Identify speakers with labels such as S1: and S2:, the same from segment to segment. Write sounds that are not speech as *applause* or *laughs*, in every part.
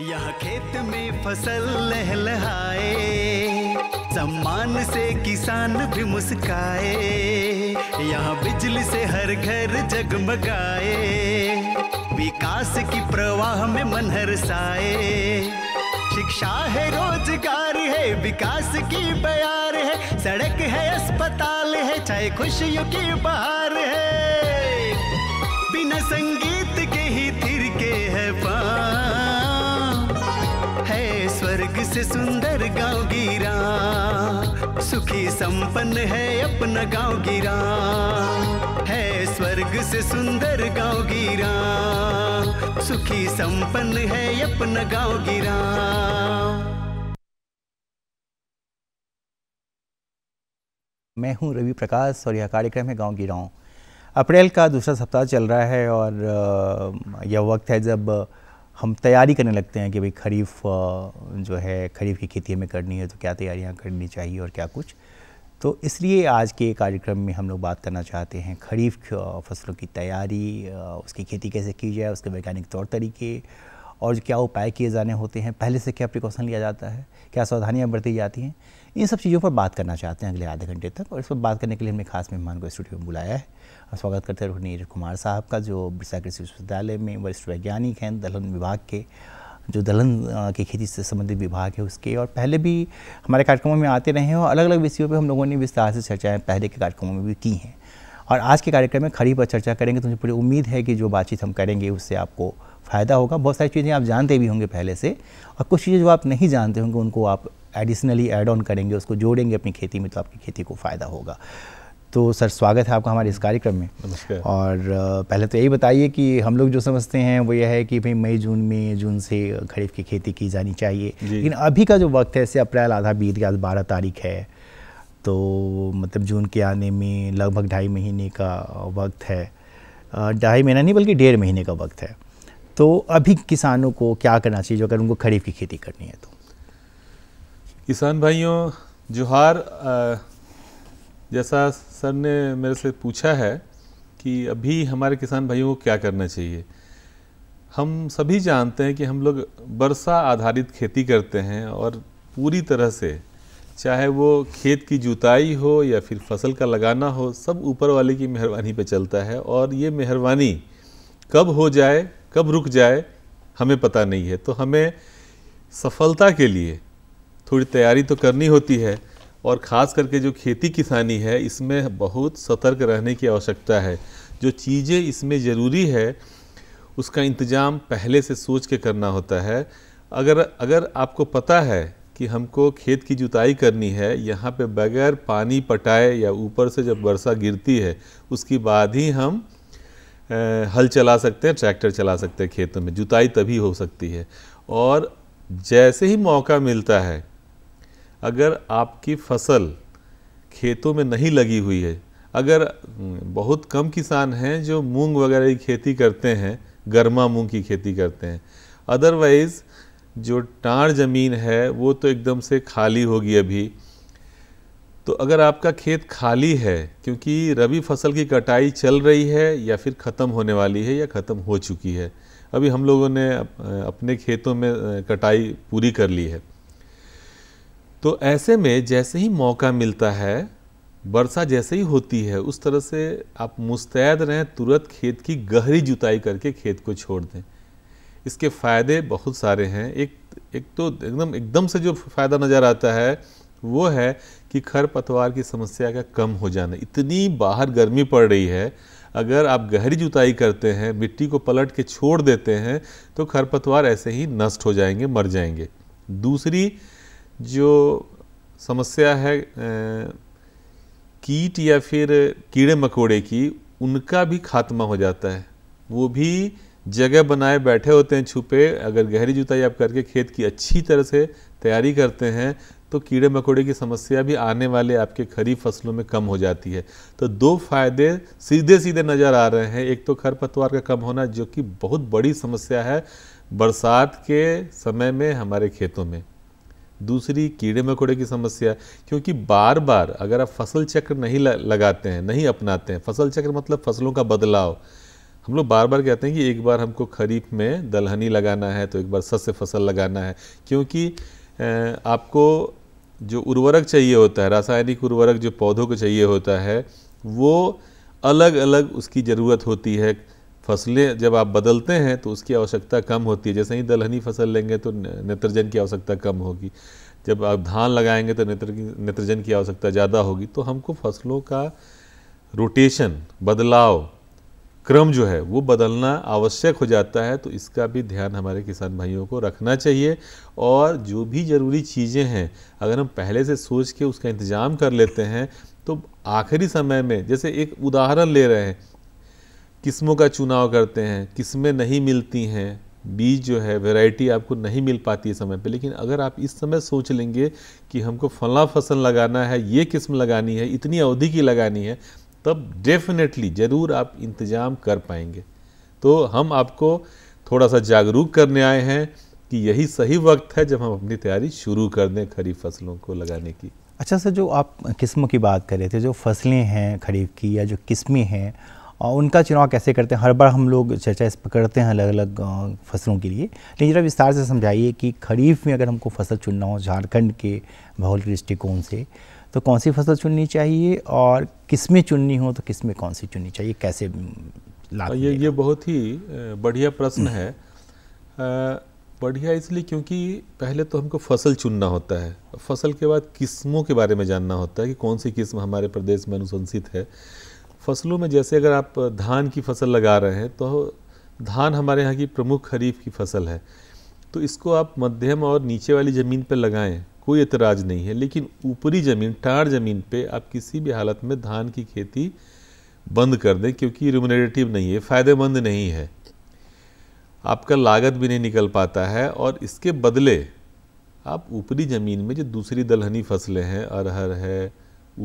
S1: यहाँ खेत में फसल लहलहाए सम्मान से किसान भी मुस्काए यहाँ बिजली से हर घर जगमगाए विकास की प्रवाह में मन साए शिक्षा है रोजगार है विकास की बयार है सड़क है अस्पताल है चाहे खुशियों की बहार है बिना संगीत के ही थिर के है पान है स्वर्ग से सुंदर गाँव गिरा सुखी संपन्न है अपना गाँव गिरा है स्वर्ग से सुंदर गाँव गिरा सुखी संपन्न है अपना
S2: गाँव गिरा
S1: मैं हूं रवि प्रकाश और यह कार्यक्रम है गांव गिराऊं अप्रैल का दूसरा सप्ताह चल रहा है और यह वक्त है जब हम तैयारी करने लगते हैं कि भाई खरीफ जो है खरीफ की खेती हमें करनी है तो क्या तैयारियाँ करनी चाहिए और क्या कुछ तो इसलिए आज के कार्यक्रम में हम लोग बात करना चाहते हैं खरीफ फसलों की तैयारी उसकी खेती कैसे की जाए उसके वैज्ञानिक तौर तरीके और क्या उपाय किए जाने होते हैं पहले से क्या प्रिकॉशन लिया जाता है क्या सावधानियाँ बरती जाती हैं इन सब चीज़ों पर बात करना चाहते हैं अगले आधे घंटे तक और इस पर बात करने के लिए हमने खास मेहमान को स्टूडियो में बुलाया है स्वागत करते हैं नीरज कुमार साहब का जो बिरसा कृषि विश्वविद्यालय में वरिष्ठ वैज्ञानिक हैं दलहन विभाग के जो दलहन की खेती से संबंधित विभाग है उसके और पहले भी हमारे कार्यक्रमों में आते रहे हैं और अलग अलग विषयों पर हम लोगों ने विस्तार से चर्चाएँ पहले के कार्यक्रमों में भी की हैं और आज के कार्यक्रम में खड़ी पर चर्चा करेंगे तो मुझे पूरी उम्मीद है कि जो बातचीत हम करेंगे उससे आपको फ़ायदा होगा बहुत सारी चीज़ें आप जानते भी होंगे पहले से और कुछ चीज़ें जो आप नहीं जानते होंगे उनको आप एडिशनली एड ऑन करेंगे उसको जोड़ेंगे अपनी खेती में तो आपकी खेती को फ़ायदा होगा तो सर स्वागत है आपका हमारे इस कार्यक्रम में और पहले तो यही बताइए कि हम लोग जो समझते हैं वो यह है कि भाई मई जून में जून से खरीफ की खेती की जानी चाहिए लेकिन अभी का जो वक्त है इससे अप्रैल आधा बीत गया बारह तारीख है तो मतलब जून के आने में लगभग ढाई महीने का वक्त है ढाई महीना नहीं बल्कि डेढ़ महीने का वक्त है तो अभी किसानों को क्या करना चाहिए जो अगर उनको खरीफ की खेती करनी है तो
S2: किसान भाइयों जोहार जैसा सर ने मेरे से पूछा है कि अभी हमारे किसान भाइयों को क्या करना चाहिए हम सभी जानते हैं कि हम लोग वर्षा आधारित खेती करते हैं और पूरी तरह से चाहे वो खेत की जुताई हो या फिर फसल का लगाना हो सब ऊपर वाले की मेहरबानी पे चलता है और ये मेहरबानी कब हो जाए कब रुक जाए हमें पता नहीं है तो हमें सफलता के लिए थोड़ी तैयारी तो करनी होती है और ख़ास करके जो खेती किसानी है इसमें बहुत सतर्क रहने की आवश्यकता है जो चीज़ें इसमें ज़रूरी है उसका इंतज़ाम पहले से सोच के करना होता है अगर अगर आपको पता है कि हमको खेत की जुताई करनी है यहाँ पे बगैर पानी पटाए या ऊपर से जब वर्षा गिरती है उसके बाद ही हम हल चला सकते हैं ट्रैक्टर चला सकते हैं खेतों में जुताई तभी हो सकती है और जैसे ही मौका मिलता है अगर आपकी फसल खेतों में नहीं लगी हुई है अगर बहुत कम किसान हैं जो मूंग वगैरह की खेती करते हैं गर्मा मूंग की खेती करते हैं अदरवाइज़ जो टाड़ ज़मीन है वो तो एकदम से खाली होगी अभी तो अगर आपका खेत खाली है क्योंकि रबी फसल की कटाई चल रही है या फिर ख़त्म होने वाली है या ख़त्म हो चुकी है अभी हम लोगों ने अपने खेतों में कटाई पूरी कर ली है तो ऐसे में जैसे ही मौका मिलता है वर्षा जैसे ही होती है उस तरह से आप मुस्तैद रहें तुरंत खेत की गहरी जुताई करके खेत को छोड़ दें इसके फ़ायदे बहुत सारे हैं एक एक तो एकदम एकदम से जो फ़ायदा नज़र आता है वो है कि खरपतवार की समस्या का कम हो जाना इतनी बाहर गर्मी पड़ रही है अगर आप गहरी जुताई करते हैं मिट्टी को पलट के छोड़ देते हैं तो खरपतवार ऐसे ही नष्ट हो जाएंगे मर जाएंगे दूसरी जो समस्या है कीट या फिर कीड़े मकोड़े की उनका भी खात्मा हो जाता है वो भी जगह बनाए बैठे होते हैं छुपे अगर गहरी जुताई आप करके खेत की अच्छी तरह से तैयारी करते हैं तो कीड़े मकोड़े की समस्या भी आने वाले आपके खरीफ फसलों में कम हो जाती है तो दो फायदे सीधे सीधे नज़र आ रहे हैं एक तो खरपतवार का कम होना जो कि बहुत बड़ी समस्या है बरसात के समय में हमारे खेतों में दूसरी कीड़े मकोड़े की समस्या क्योंकि बार बार अगर आप फसल चक्र नहीं लगाते हैं नहीं अपनाते हैं फसल चक्र मतलब फसलों का बदलाव हम लोग बार बार कहते हैं कि एक बार हमको खरीफ में दलहनी लगाना है तो एक बार सस्य फसल लगाना है क्योंकि आपको जो उर्वरक चाहिए होता है रासायनिक उर्वरक जो पौधों को चाहिए होता है वो अलग अलग उसकी ज़रूरत होती है फसलें जब आप बदलते हैं तो उसकी आवश्यकता कम होती है जैसे ही दलहनी फसल लेंगे तो नेत्रजन की आवश्यकता कम होगी जब आप धान लगाएंगे तो नेत्र नेत्रजन की आवश्यकता ज़्यादा होगी तो हमको फसलों का रोटेशन बदलाव क्रम जो है वो बदलना आवश्यक हो जाता है तो इसका भी ध्यान हमारे किसान भाइयों को रखना चाहिए और जो भी ज़रूरी चीज़ें हैं अगर हम पहले से सोच के उसका इंतज़ाम कर लेते हैं तो आखिरी समय में जैसे एक उदाहरण ले रहे हैं किस्मों का चुनाव करते हैं किस्में नहीं मिलती हैं बीज जो है वैरायटी आपको नहीं मिल पाती है समय पे लेकिन अगर आप इस समय सोच लेंगे कि हमको फला फसल लगाना है ये किस्म लगानी है इतनी अवधि की लगानी है तब डेफिनेटली ज़रूर आप इंतज़ाम कर पाएंगे तो हम आपको थोड़ा सा जागरूक करने आए हैं कि यही सही वक्त है जब हम अपनी तैयारी शुरू कर दें खरीफ फसलों को लगाने की अच्छा सर जो
S1: आप किस्मों की बात कर रहे थे जो फसलें हैं खरीफ की या जो किस्में हैं उनका चुनाव कैसे करते हैं हर बार हम लोग चर्चा इस पर करते हैं अलग अलग फसलों के लिए लेकिन जरा विस्तार से समझाइए कि खरीफ में अगर हमको फसल चुनना हो झारखंड के भौगोलिक दृष्टिकोण से तो कौन सी फसल चुननी चाहिए और किस में चुननी हो तो किस में कौन सी चुननी चाहिए कैसे
S2: ये ये बहुत ही बढ़िया प्रश्न हम्म। है बढ़िया इसलिए क्योंकि पहले तो हमको फसल चुनना होता है फसल के बाद किस्मों के बारे में जानना होता है कि कौन सी किस्म हमारे प्रदेश में अनुशंसित है फसलों में जैसे अगर आप धान की फसल लगा रहे हैं तो धान हमारे यहाँ की प्रमुख खरीफ की फसल है तो इसको आप मध्यम और नीचे वाली ज़मीन पर लगाएं कोई एतराज़ नहीं है लेकिन ऊपरी ज़मीन टाड़ ज़मीन पे आप किसी भी हालत में धान की खेती बंद कर दें क्योंकि रिमोनेटिव नहीं है फ़ायदेमंद नहीं है आपका लागत भी नहीं निकल पाता है और इसके बदले आप ऊपरी ज़मीन में जो दूसरी दलहनी फसलें हैं अरहर है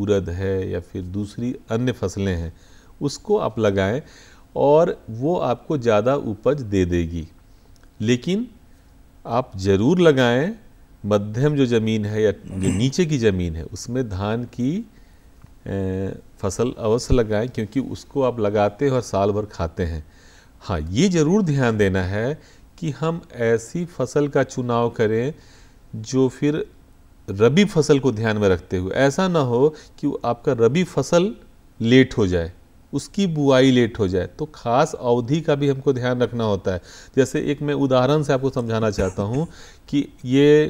S2: उरद है या फिर दूसरी अन्य फसलें हैं उसको आप लगाएं और वो आपको ज़्यादा उपज दे देगी लेकिन आप ज़रूर लगाएं मध्यम जो ज़मीन है या जो हम्म। नीचे की ज़मीन है उसमें धान की फसल अवश्य लगाएं क्योंकि उसको आप लगाते हैं और साल भर खाते हैं हाँ ये ज़रूर ध्यान देना है कि हम ऐसी फसल का चुनाव करें जो फिर रबी फसल को ध्यान में रखते हुए ऐसा ना हो कि आपका रबी फसल लेट हो जाए उसकी बुआई लेट हो जाए तो खास अवधि का भी हमको ध्यान रखना होता है जैसे एक मैं उदाहरण से आपको समझाना चाहता हूँ कि ये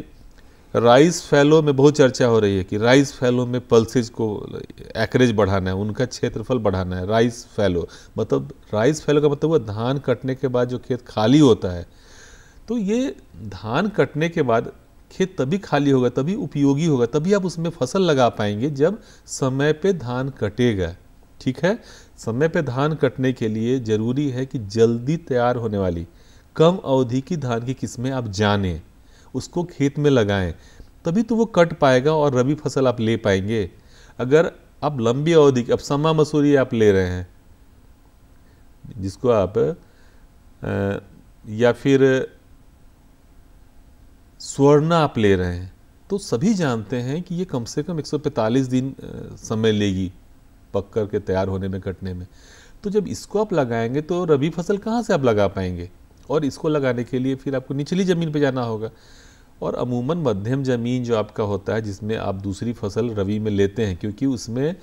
S2: राइस फैलो में बहुत चर्चा हो रही है कि राइस फैलो में पल्सेज को एकरेज बढ़ाना है उनका क्षेत्रफल बढ़ाना है राइस फैलो मतलब राइस फैलो का मतलब वो धान कटने के बाद जो खेत खाली होता है तो ये धान कटने के बाद खेत तभी खाली होगा तभी उपयोगी होगा तभी आप उसमें फसल लगा पाएंगे जब समय पे धान कटेगा ठीक है समय पे धान कटने के लिए ज़रूरी है कि जल्दी तैयार होने वाली कम अवधि की धान की किस्में आप जानें उसको खेत में लगाएं तभी तो वो कट पाएगा और रबी फसल आप ले पाएंगे अगर आप लंबी अवधि की अब समा मसूरी आप ले रहे हैं जिसको आप या फिर स्वर्णा आप ले रहे हैं तो सभी जानते हैं कि ये कम से कम 145 दिन समय लेगी पक कर के तैयार होने में कटने में तो जब इसको आप लगाएंगे तो रबी फसल कहाँ से आप लगा पाएंगे और इसको लगाने के लिए फिर आपको निचली ज़मीन पर जाना होगा और अमूमन मध्यम ज़मीन जो आपका होता है जिसमें आप दूसरी फसल रबी में लेते हैं क्योंकि उसमें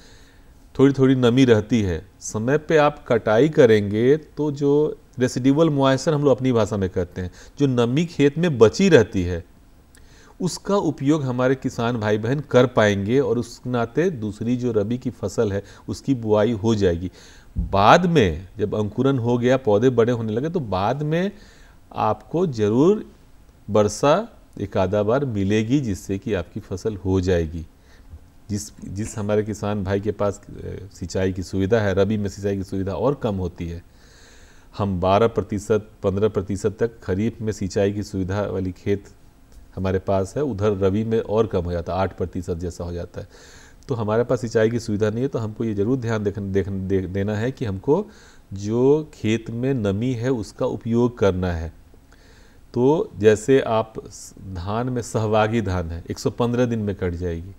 S2: थोड़ी थोड़ी नमी रहती है समय पे आप कटाई करेंगे तो जो रेसिडिवल मुआसर हम लोग अपनी भाषा में कहते हैं जो नमी खेत में बची रहती है उसका उपयोग हमारे किसान भाई बहन कर पाएंगे और उस नाते दूसरी जो रबी की फसल है उसकी बुआई हो जाएगी बाद में जब अंकुरन हो गया पौधे बड़े होने लगे तो बाद में आपको ज़रूर वर्षा एक आधा बार मिलेगी जिससे कि आपकी फसल हो जाएगी जिस जिस हमारे किसान भाई के पास सिंचाई की सुविधा है रबी में सिंचाई की सुविधा और कम होती है हम 12 प्रतिशत पंद्रह प्रतिशत तक खरीफ में सिंचाई की सुविधा वाली खेत हमारे पास है उधर रवि में और कम हो जाता है आठ प्रतिशत जैसा हो जाता है तो हमारे पास सिंचाई की सुविधा नहीं है तो हमको ये ज़रूर ध्यान देख, देख, देना है कि हमको जो खेत में नमी है उसका उपयोग करना है तो जैसे आप धान में सहभागी धान है 115 दिन में कट जाएगी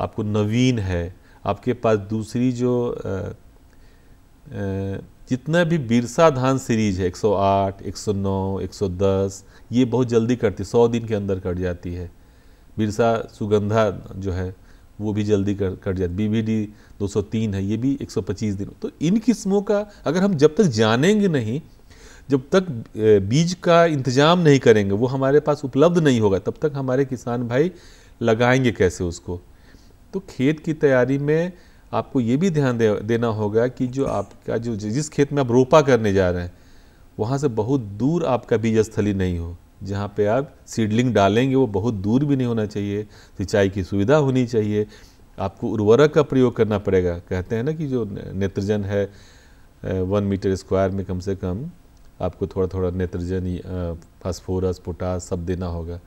S2: आपको नवीन है आपके पास दूसरी जो आ, आ, जितना भी बिरसा धान सीरीज है 108, 109, 110 ये बहुत जल्दी कटती है सौ दिन के अंदर कट जाती है बिरसा सुगंधा जो है वो भी जल्दी कर कट जाती बी बी डी दो है ये भी 125 दिन तो इन किस्मों का अगर हम जब तक जानेंगे नहीं जब तक बीज का इंतजाम नहीं करेंगे वो हमारे पास उपलब्ध नहीं होगा तब तक हमारे किसान भाई लगाएंगे कैसे उसको तो खेत की तैयारी में आपको ये भी ध्यान दे, देना होगा कि जो आपका जो जिस खेत में आप रोपा करने जा रहे हैं वहाँ से बहुत दूर आपका बीज स्थली नहीं हो जहाँ पे आप सीडलिंग डालेंगे वो बहुत दूर भी नहीं होना चाहिए सिंचाई की सुविधा होनी चाहिए आपको उर्वरक का प्रयोग करना पड़ेगा कहते हैं ना कि जो नेत्रजन है वन मीटर स्क्वायर में कम से कम आपको थोड़ा थोड़ा नेत्रजन फास्फोरस पोटास सब देना होगा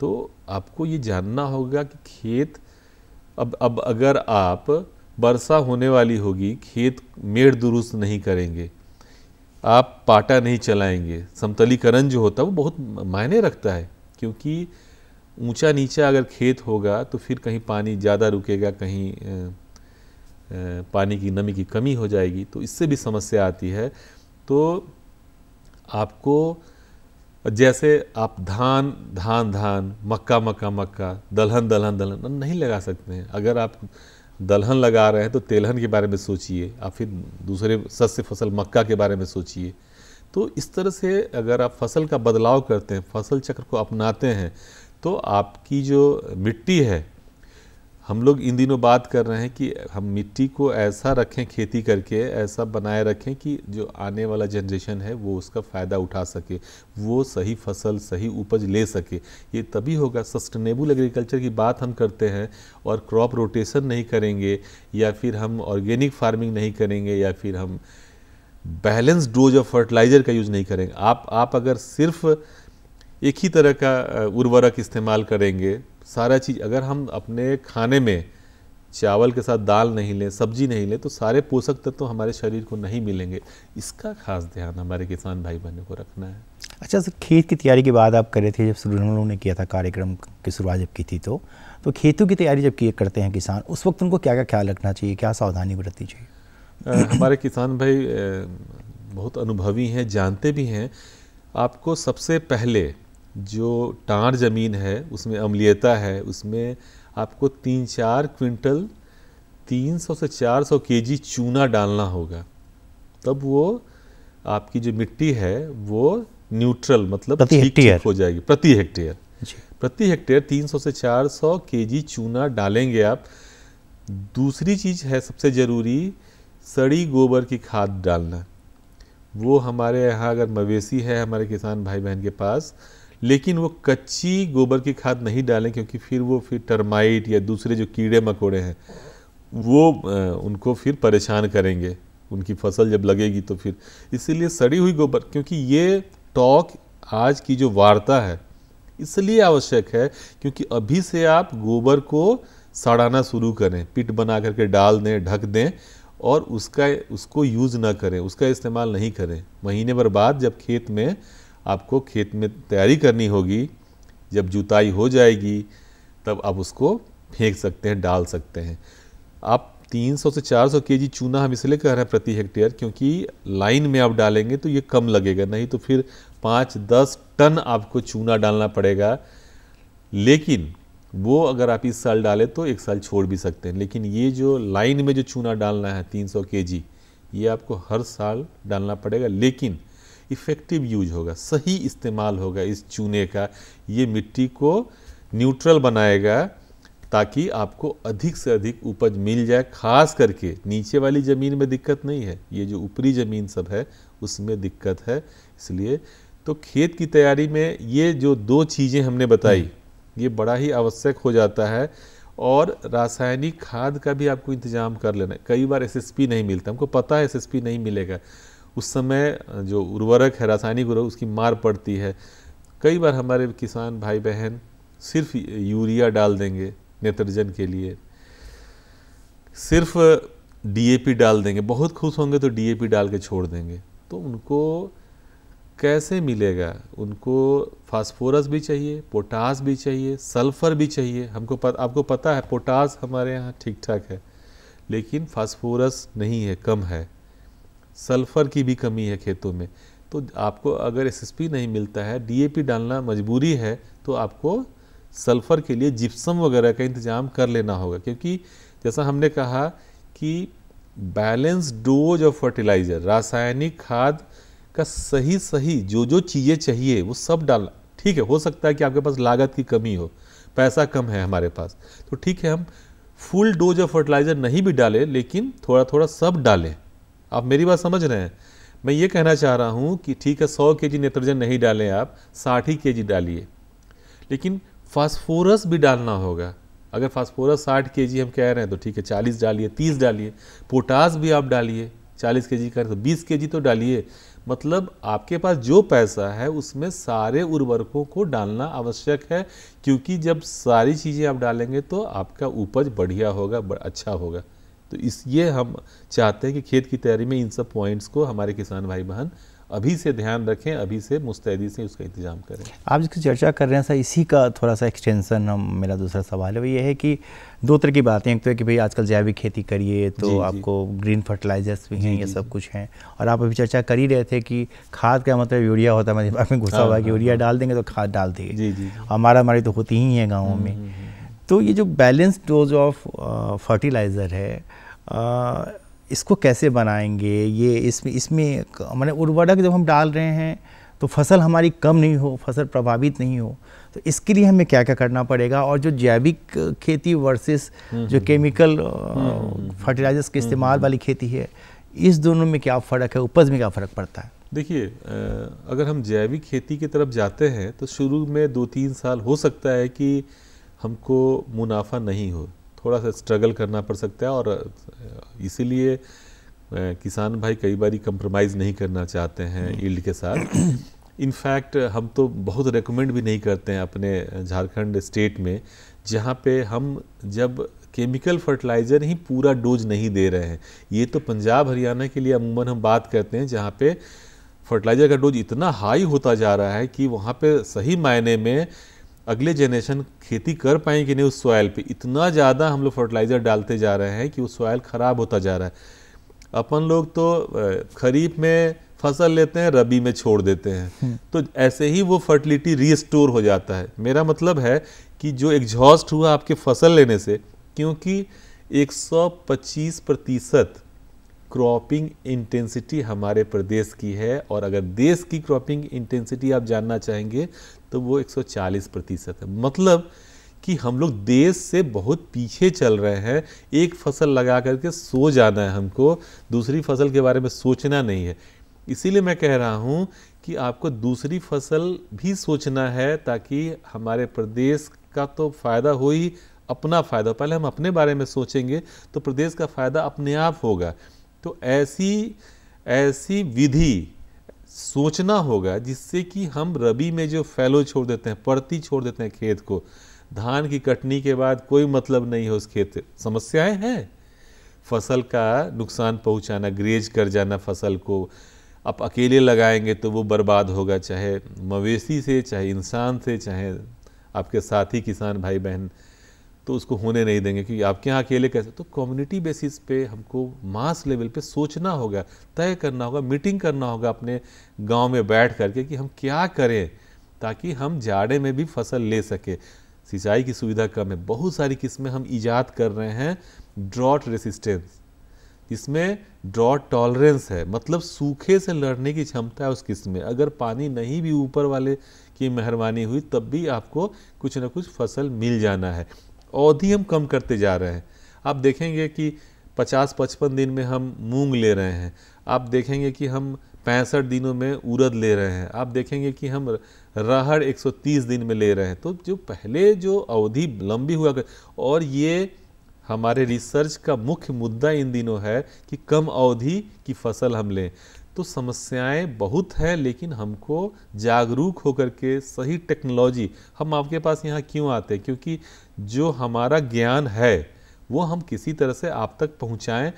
S2: तो आपको ये जानना होगा कि खेत अब अब अगर आप वर्षा होने वाली होगी खेत मेड़ दुरुस्त नहीं करेंगे आप पाटा नहीं चलाएंगे समतलीकरण जो होता है वो बहुत मायने रखता है क्योंकि ऊंचा नीचा अगर खेत होगा तो फिर कहीं पानी ज़्यादा रुकेगा कहीं पानी की नमी की कमी हो जाएगी तो इससे भी समस्या आती है तो आपको जैसे आप धान धान धान मक्का मक्का मक्का दलहन दलहन दलहन नहीं लगा सकते हैं अगर आप दलहन लगा रहे हैं तो तेलहन के बारे में सोचिए आप फिर दूसरे सस्य फसल मक्का के बारे में सोचिए तो इस तरह से अगर आप फसल का बदलाव करते हैं फसल चक्र को अपनाते हैं तो आपकी जो मिट्टी है हम लोग इन दिनों बात कर रहे हैं कि हम मिट्टी को ऐसा रखें खेती करके ऐसा बनाए रखें कि जो आने वाला जनरेशन है वो उसका फ़ायदा उठा सके वो सही फसल सही उपज ले सके ये तभी होगा सस्टेनेबल एग्रीकल्चर की बात हम करते हैं और क्रॉप रोटेशन नहीं करेंगे या फिर हम ऑर्गेनिक फार्मिंग नहीं करेंगे या फिर हम बैलेंस डोज ऑफ फर्टिलाइज़र का यूज़ नहीं करेंगे आप आप अगर सिर्फ एक ही तरह का उर्वरक इस्तेमाल करेंगे सारा चीज़ अगर हम अपने खाने में चावल के साथ दाल नहीं लें सब्जी नहीं लें तो सारे पोषक तत्व तो हमारे शरीर को नहीं मिलेंगे इसका खास ध्यान हमारे किसान भाई बहनों को रखना है
S1: अच्छा सर खेत की तैयारी की बात आप कर रहे थे जब उन्होंने ने किया था कार्यक्रम की शुरुआत जब की थी तो तो खेतों की तैयारी जब किए करते हैं किसान उस वक्त उनको क्या क्या ख्याल रखना चाहिए क्या सावधानी बरतनी
S2: चाहिए हमारे किसान भाई बहुत अनुभवी हैं जानते भी हैं आपको सबसे पहले जो टार ज़मीन है उसमें अम्लीयता है उसमें आपको तीन चार क्विंटल तीन सौ से चार सौ के जी चूना डालना होगा तब वो आपकी जो मिट्टी है वो न्यूट्रल मतलब प्रति हेक्टेयर हो जाएगी प्रति हेक्टेयर प्रति हेक्टेयर तीन सौ से चार सौ के जी चूना डालेंगे आप दूसरी चीज़ है सबसे ज़रूरी सड़ी गोबर की खाद डालना वो हमारे यहाँ अगर मवेशी है हमारे किसान भाई बहन के पास लेकिन वो कच्ची गोबर की खाद नहीं डालें क्योंकि फिर वो फिर टर्माइट या दूसरे जो कीड़े मकोड़े हैं वो उनको फिर परेशान करेंगे उनकी फसल जब लगेगी तो फिर इसीलिए सड़ी हुई गोबर क्योंकि ये टॉक आज की जो वार्ता है इसलिए आवश्यक है क्योंकि अभी से आप गोबर को सड़ाना शुरू करें पिट बना करके डाल दें ढक दें और उसका उसको यूज़ ना करें उसका इस्तेमाल नहीं करें महीने भर बाद जब खेत में आपको खेत में तैयारी करनी होगी जब जुताई हो जाएगी तब आप उसको फेंक सकते हैं डाल सकते हैं आप 300 से 400 केजी चूना हम इसलिए कह रहे हैं प्रति हेक्टेयर क्योंकि लाइन में आप डालेंगे तो ये कम लगेगा नहीं तो फिर पाँच दस टन आपको चूना डालना पड़ेगा लेकिन वो अगर आप इस साल डालें तो एक साल छोड़ भी सकते हैं लेकिन ये जो लाइन में जो चूना डालना है 300 जी ये आपको हर साल डालना पड़ेगा लेकिन इफ़ेक्टिव यूज होगा सही इस्तेमाल होगा इस चूने का ये मिट्टी को न्यूट्रल बनाएगा ताकि आपको अधिक से अधिक उपज मिल जाए खास करके नीचे वाली ज़मीन में दिक्कत नहीं है ये जो ऊपरी ज़मीन सब है उसमें दिक्कत है इसलिए तो खेत की तैयारी में ये जो दो चीज़ें हमने बताई हम्म। ये बड़ा ही आवश्यक हो जाता है और रासायनिक खाद का भी आपको इंतजाम कर लेना कई बार एसएसपी नहीं मिलता हमको पता है एसएसपी नहीं मिलेगा उस समय जो उर्वरक है रासायनिक उर्वरक उसकी मार पड़ती है कई बार हमारे किसान भाई बहन सिर्फ यूरिया डाल देंगे नेत्रजन के लिए सिर्फ डीएपी डाल देंगे बहुत खुश होंगे तो डीएपी डाल के छोड़ देंगे तो उनको कैसे मिलेगा उनको फास्फोरस भी चाहिए पोटास भी चाहिए सल्फ़र भी चाहिए हमको पत, आपको पता है पोटास हमारे यहाँ ठीक ठाक है लेकिन फास्फोरस नहीं है कम है सल्फ़र की भी कमी है खेतों में तो आपको अगर एसएसपी नहीं मिलता है डीएपी डालना मजबूरी है तो आपको सल्फ़र के लिए जिप्सम वगैरह का इंतज़ाम कर लेना होगा क्योंकि जैसा हमने कहा कि बैलेंस डोज ऑफ फर्टिलाइज़र रासायनिक खाद का सही सही जो जो चीज़ें चाहिए वो सब डालना ठीक है हो सकता है कि आपके पास लागत की कमी हो पैसा कम है हमारे पास तो ठीक है हम फुल डोज ऑफ फर्टिलाइज़र नहीं भी डालें लेकिन थोड़ा थोड़ा सब डालें आप मेरी बात समझ रहे हैं मैं ये कहना चाह रहा हूँ कि ठीक है सौ के जी नहीं डालें आप साठ ही के जी डालिए लेकिन फास्फोरस भी डालना होगा अगर फास्फोरस साठ के जी हम कह रहे हैं तो ठीक है चालीस डालिए तीस डालिए पोटास भी आप डालिए चालीस के जी कह रहे तो बीस के जी तो डालिए मतलब आपके पास जो पैसा है उसमें सारे उर्वरकों को डालना आवश्यक है क्योंकि जब सारी चीज़ें आप डालेंगे तो आपका उपज बढ़िया होगा अच्छा होगा तो इस ये हम चाहते हैं कि खेत की तैयारी में इन सब पॉइंट्स को हमारे किसान भाई बहन अभी से ध्यान रखें अभी से मुस्तैदी से उसका इंतजाम करें
S1: आप जिसकी चर्चा कर रहे हैं सर इसी का थोड़ा सा एक्सटेंसन हम मेरा दूसरा सवाल है वो ये है कि दो तरह की बातें एक तो है कि भाई आजकल जैविक खेती करिए तो जी, आपको जी, ग्रीन फर्टिलाइजर्स भी हैं ये सब कुछ हैं और आप अभी चर्चा कर ही रहे थे कि खाद का मतलब यूरिया होता है मेरे घुसा हाँ, हुआ कि हाँ, यूरिया हाँ। डाल देंगे तो खाद डाल देंगे हमारा हमारी तो होती ही है गाँवों हम्म, में हम्म, हम्म, तो ये जो बैलेंस डोज ऑफ फर्टिलाइज़र है इसको कैसे बनाएंगे ये इसमें इसमें मैंने उर्वरक जब हम डाल रहे हैं तो फसल हमारी कम नहीं हो फसल प्रभावित नहीं हो तो इसके लिए हमें क्या क्या करना पड़ेगा और जो जैविक खेती वर्सेस हम्म, जो केमिकल हम्म, फर्टिलाइजर्स हम्म, के इस्तेमाल वाली खेती है इस दोनों में क्या फ़र्क है उपज में क्या फ़र्क पड़ता है
S2: देखिए अगर हम जैविक खेती की तरफ जाते हैं तो शुरू में दो तीन साल हो सकता है कि हमको मुनाफा नहीं हो थोड़ा सा स्ट्रगल करना पड़ सकता है और इसीलिए किसान भाई कई बार कंप्रोमाइज़ नहीं करना चाहते हैं ईल्ड हम्म। के साथ इनफैक्ट हम तो बहुत रिकमेंड भी नहीं करते हैं अपने झारखंड स्टेट में जहाँ पे हम जब केमिकल फर्टिलाइज़र ही पूरा डोज नहीं दे रहे हैं ये तो पंजाब हरियाणा के लिए अमूमन हम बात करते हैं जहाँ पे फर्टिलाइज़र का डोज इतना हाई होता जा रहा है कि वहाँ पे सही मायने में अगले जनरेशन खेती कर पाएंगे कि नहीं उस सॉयल पे इतना ज़्यादा हम लोग फर्टिलाइज़र डालते जा रहे हैं कि वो सॉयल ख़राब होता जा रहा है अपन लोग तो खरीफ में फसल लेते हैं रबी में छोड़ देते हैं हम्म। तो ऐसे ही वो फर्टिलिटी रीस्टोर हो जाता है मेरा मतलब है कि जो एग्जॉस्ट हुआ आपके फसल लेने से क्योंकि 125 प्रतिशत क्रॉपिंग इंटेंसिटी हमारे प्रदेश की है और अगर देश की क्रॉपिंग इंटेंसिटी आप जानना चाहेंगे तो वो 140 प्रतिशत है मतलब कि हम लोग देश से बहुत पीछे चल रहे हैं एक फसल लगा करके सो जाना है हमको दूसरी फसल के बारे में सोचना नहीं है इसीलिए मैं कह रहा हूँ कि आपको दूसरी फसल भी सोचना है ताकि हमारे प्रदेश का तो फ़ायदा हो ही अपना फ़ायदा पहले हम अपने बारे में सोचेंगे तो प्रदेश का फ़ायदा अपने आप होगा तो ऐसी ऐसी विधि सोचना होगा जिससे कि हम रबी में जो फैलो छोड़ देते हैं परती छोड़ देते हैं खेत को धान की कटनी के बाद कोई मतलब नहीं है उस खेत समस्याएं हैं फसल का नुकसान पहुंचाना ग्रेज कर जाना फसल को आप अकेले लगाएंगे तो वो बर्बाद होगा चाहे मवेशी से चाहे इंसान से चाहे आपके साथी किसान भाई बहन तो उसको होने नहीं देंगे क्योंकि आपके यहाँ अकेले कैसे तो कम्युनिटी बेसिस पे हमको मास लेवल पे सोचना होगा तय करना होगा मीटिंग करना होगा अपने गांव में बैठ करके कि हम क्या करें ताकि हम जाड़े में भी फसल ले सकें सिंचाई की सुविधा कम है बहुत सारी किस्में हम ईजाद कर रहे हैं ड्रॉट रेसिस्टेंस इसमें ड्रॉट टॉलरेंस है मतलब सूखे से लड़ने की क्षमता है उस किस्म में अगर पानी नहीं भी ऊपर वाले की मेहरबानी हुई तब भी आपको कुछ ना कुछ फसल मिल जाना है अवधि हम कम करते जा रहे हैं आप देखेंगे कि 50-55 दिन में हम मूंग ले रहे हैं आप देखेंगे कि हम पैंसठ दिनों में उड़द ले रहे हैं आप देखेंगे कि हम राहड़ 130 दिन में ले रहे हैं तो जो पहले जो अवधि लंबी हुआ कर और ये हमारे रिसर्च का मुख्य मुद्दा इन दिनों है कि कम अवधि की फसल हम लें तो समस्याएं बहुत हैं लेकिन हमको जागरूक होकर के सही टेक्नोलॉजी हम आपके पास यहाँ क्यों आते हैं क्योंकि जो हमारा ज्ञान है वो हम किसी तरह से आप तक पहुँचाएँ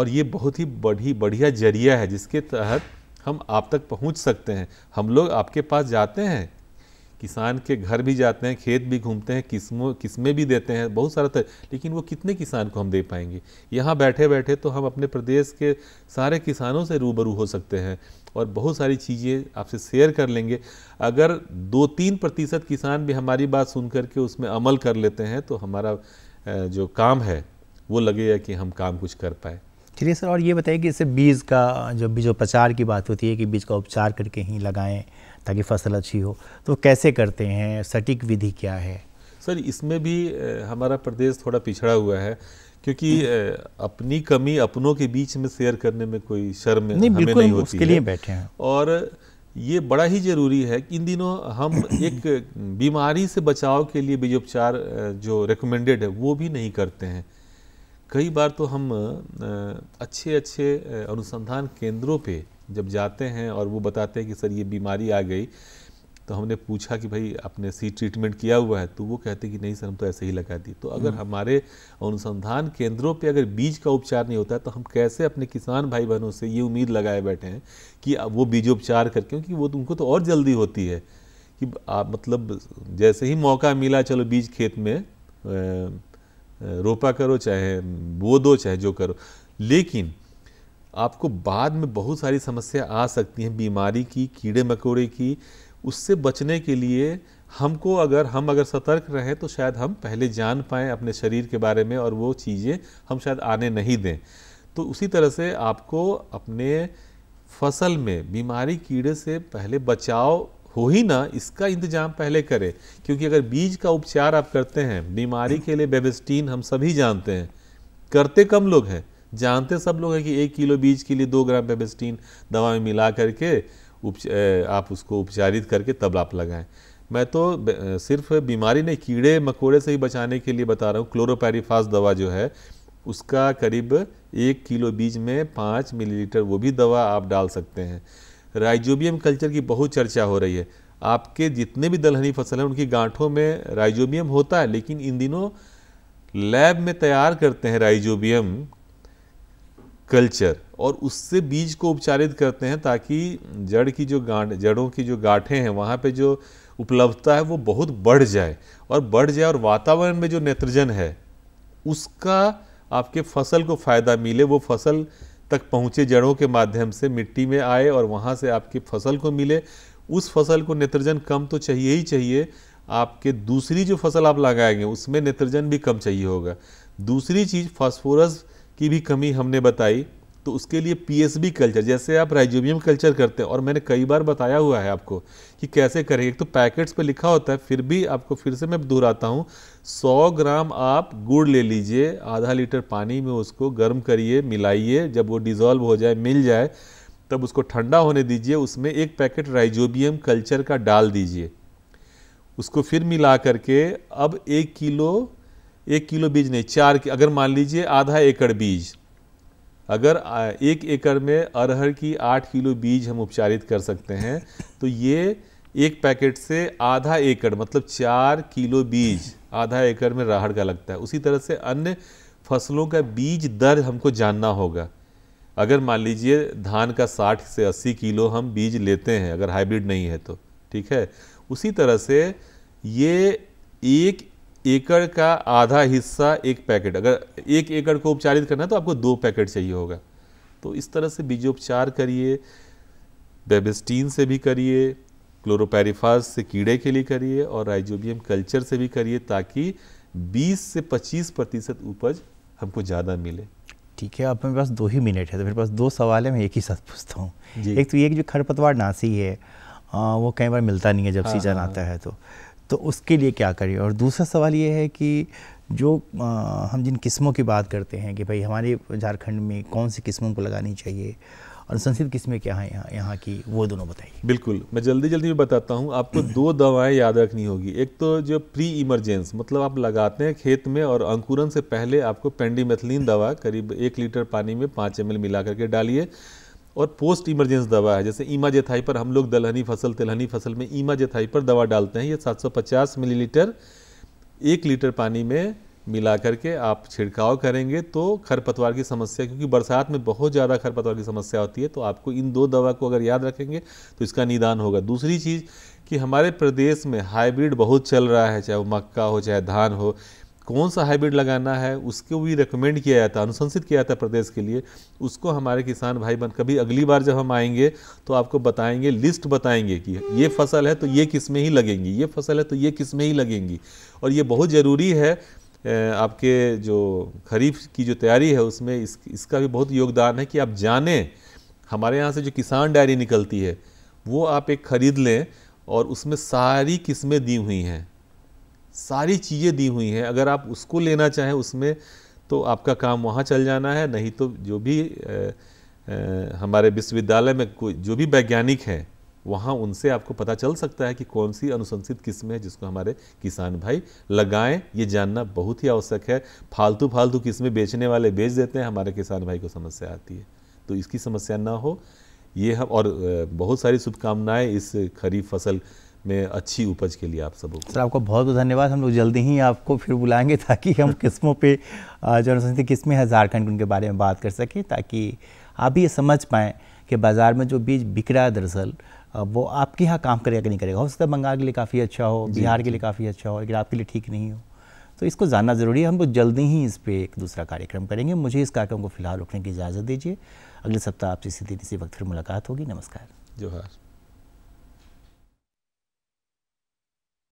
S2: और ये बहुत ही बढ़ी बढ़िया जरिया है जिसके तहत हम आप तक पहुँच सकते हैं हम लोग आपके पास जाते हैं किसान के घर भी जाते हैं खेत भी घूमते हैं किस्मों किस्में भी देते हैं बहुत सारा तरह लेकिन वो कितने किसान को हम दे पाएंगे यहाँ बैठे बैठे तो हम अपने प्रदेश के सारे किसानों से रूबरू हो सकते हैं और बहुत सारी चीज़ें आपसे शेयर कर लेंगे अगर दो तीन प्रतिशत किसान भी हमारी बात सुन करके उसमें अमल कर लेते हैं तो हमारा जो काम है वो लगेगा कि हम काम कुछ कर पाए
S1: चलिए सर और ये बताइए कि इससे बीज का जो बीजोपचार की बात होती है कि बीज का उपचार करके ही लगाएं ताकि फसल अच्छी हो तो कैसे करते हैं सटीक विधि क्या है
S2: सर इसमें भी हमारा प्रदेश थोड़ा पिछड़ा हुआ है क्योंकि अपनी कमी अपनों के बीच में शेयर करने में कोई शर्म नहीं, हमें बिल्कुल नहीं होती उसके लिए बैठे हैं और ये बड़ा ही ज़रूरी है कि इन दिनों हम *clears throat* एक बीमारी से बचाव के लिए बीजोपचार जो रिकमेंडेड है वो भी नहीं करते हैं कई बार तो हम अच्छे अच्छे अनुसंधान केंद्रों पे जब जाते हैं और वो बताते हैं कि सर ये बीमारी आ गई तो हमने पूछा कि भाई आपने सी ट्रीटमेंट किया हुआ है तो वो कहते कि नहीं सर हम तो ऐसे ही लगा दी तो अगर हम्म। हमारे अनुसंधान केंद्रों पे अगर बीज का उपचार नहीं होता तो हम कैसे अपने किसान भाई बहनों से ये उम्मीद लगाए बैठे हैं कि वो बीजोपचार कर क्योंकि वो तो, उनको तो और जल्दी होती है कि आप मतलब जैसे ही मौका मिला चलो बीज खेत में रोपा करो चाहे वो दो चाहे जो करो लेकिन आपको बाद में बहुत सारी समस्या आ सकती हैं बीमारी की कीड़े मकोड़े की उससे बचने के लिए हमको अगर हम अगर सतर्क रहें तो शायद हम पहले जान पाएँ अपने शरीर के बारे में और वो चीज़ें हम शायद आने नहीं दें तो उसी तरह से आपको अपने फसल में बीमारी कीड़े से पहले बचाव हो ही ना इसका इंतजाम पहले करें क्योंकि अगर बीज का उपचार आप करते हैं बीमारी के लिए बेबेस्टीन हम सभी जानते हैं करते कम लोग हैं जानते सब लोग हैं कि एक किलो बीज के लिए दो ग्राम पेबेस्टीन दवा में मिला करके उप आप उसको उपचारित करके तब आप लगाएं मैं तो सिर्फ बीमारी नहीं कीड़े मकोड़े से ही बचाने के लिए बता रहा हूँ क्लोरोपैरिफास दवा जो है उसका करीब एक किलो बीज में पाँच मिलीलीटर वो भी दवा आप डाल सकते हैं राइजोबियम कल्चर की बहुत चर्चा हो रही है आपके जितने भी दलहनी फसल हैं उनकी गांठों में राइजोबियम होता है लेकिन इन दिनों लैब में तैयार करते हैं राइजोबियम कल्चर और उससे बीज को उपचारित करते हैं ताकि जड़ की जो गांठ जड़ों की जो गांठें हैं वहाँ पे जो उपलब्धता है वो बहुत बढ़ जाए और बढ़ जाए और वातावरण में जो नेत्रजन है उसका आपके फसल को फ़ायदा मिले वो फसल तक पहुँचे जड़ों के माध्यम से मिट्टी में आए और वहाँ से आपकी फसल को मिले उस फसल को नेत्रजन कम तो चाहिए ही चाहिए आपके दूसरी जो फसल आप लगाएंगे उसमें नेत्रजन भी कम चाहिए होगा दूसरी चीज़ फास्फोरस की भी कमी हमने बताई तो उसके लिए पीएसबी कल्चर जैसे आप राइजोबियम कल्चर करते हैं और मैंने कई बार बताया हुआ है आपको कि कैसे करें एक तो पैकेट्स पे लिखा होता है फिर भी आपको फिर से मैं दोहराता हूँ 100 ग्राम आप गुड़ ले लीजिए आधा लीटर पानी में उसको गर्म करिए मिलाइए जब वो डिज़ोल्व हो जाए मिल जाए तब उसको ठंडा होने दीजिए उसमें एक पैकेट राइजोबियम कल्चर का डाल दीजिए उसको फिर मिला करके अब एक किलो एक किलो बीज नहीं चार अगर मान लीजिए आधा एकड़ बीज अगर एक एकड़ में अरहर की आठ किलो बीज हम उपचारित कर सकते हैं *laughs* तो ये एक पैकेट से आधा एकड़ मतलब चार किलो बीज आधा एकड़ में राहड़ का लगता है उसी तरह से अन्य फसलों का बीज दर हमको जानना होगा अगर मान लीजिए धान का 60 से 80 किलो हम बीज लेते हैं अगर हाइब्रिड नहीं है तो ठीक है उसी तरह से ये एक एकड़ का आधा हिस्सा एक पैकेट अगर एक एकड़ को उपचारित करना है तो आपको दो पैकेट चाहिए होगा तो इस तरह से बीजोपचार करिए बेबेस्टीन से भी करिए क्लोरोपेरिफास से कीड़े के लिए करिए और राइजोबियम कल्चर से भी करिए ताकि 20 से 25 प्रतिशत उपज हमको ज़्यादा मिले
S1: ठीक है अब मेरे पास दो ही मिनट है तो मेरे पास दो सवाल है मैं एक ही साथ पूछता हूँ एक तो ये जो खरपतवार नासी है आ, वो कई बार मिलता नहीं है जब हाँ, सीजन हाँ, हाँ। आता है तो तो उसके लिए क्या करें और दूसरा सवाल ये है कि जो आ, हम जिन किस्मों की बात करते हैं कि भाई हमारे झारखंड में कौन सी किस्मों को लगानी चाहिए और संस्कृत किस्में क्या हैं यहाँ यहाँ
S2: की वो दोनों बताइए बिल्कुल मैं जल्दी जल्दी में बताता हूँ आपको *clears throat* दो दवाएं याद रखनी होगी एक तो जो प्री इमरजेंस मतलब आप लगाते हैं खेत में और अंकुरन से पहले आपको पेंडीमेथलिन दवा करीब एक लीटर पानी में पाँच एम मिला करके डालिए और पोस्ट इमरजेंस दवा है जैसे ईमा जेथाई पर हम लोग दलहनी फसल तिलहनी फसल में ईमा जेथाई पर दवा डालते हैं ये 750 मिलीलीटर एक लीटर पानी में मिला करके आप छिड़काव करेंगे तो खरपतवार की समस्या क्योंकि बरसात में बहुत ज़्यादा खरपतवार की समस्या होती है तो आपको इन दो दवा को अगर याद रखेंगे तो इसका निदान होगा दूसरी चीज़ कि हमारे प्रदेश में हाइब्रिड बहुत चल रहा है चाहे वो मक्का हो चाहे धान हो कौन सा हाइब्रिड लगाना है उसको भी रिकमेंड किया जाता है अनुशंसित किया जाता है प्रदेश के लिए उसको हमारे किसान भाई बन कभी अगली बार जब हम आएंगे तो आपको बताएंगे लिस्ट बताएंगे कि ये फसल है तो ये किस में ही लगेंगी ये फसल है तो ये किस में ही लगेंगी और ये बहुत ज़रूरी है आपके जो खरीफ की जो तैयारी है उसमें इस, इसका भी बहुत योगदान है कि आप जानें हमारे यहाँ से जो किसान डायरी निकलती है वो आप एक ख़रीद लें और उसमें सारी किस्में दी हुई हैं सारी चीज़ें दी हुई हैं अगर आप उसको लेना चाहें उसमें तो आपका काम वहाँ चल जाना है नहीं तो जो भी आ, आ, हमारे विश्वविद्यालय में कोई जो भी वैज्ञानिक हैं वहाँ उनसे आपको पता चल सकता है कि कौन सी अनुशंसित किस्म है जिसको हमारे किसान भाई लगाएं ये जानना बहुत ही आवश्यक है फालतू फालतू किस्में बेचने वाले बेच देते हैं हमारे किसान भाई को समस्या आती है तो इसकी समस्या ना हो ये हम और बहुत सारी शुभकामनाएं इस खरीफ फसल में अच्छी उपज के लिए आप सब सर
S1: आपको बहुत बहुत धन्यवाद हम लोग जल्दी ही आपको फिर बुलाएंगे ताकि हम *laughs* किस्मों पे जो किस्में हैं झारखंड उनके बारे में बात कर सकें ताकि आप ये समझ पाएँ कि बाज़ार में जो बीज बिक रहा है दरअसल वो आपके यहाँ काम करेगा कि नहीं करेगा हो सकता है बंगाल के लिए काफ़ी अच्छा हो बिहार के लिए काफ़ी अच्छा हो लेकिन आपके लिए ठीक नहीं हो तो इसको जानना ज़रूरी है हम लोग जल्दी ही इस पर एक दूसरा कार्यक्रम करेंगे मुझे इस कार्यक्रम को फिलहाल रोकने की इजाज़त दीजिए अगले सप्ताह आपसे सीधे इसी वक्त फिर मुलाकात होगी नमस्कार
S2: जोहार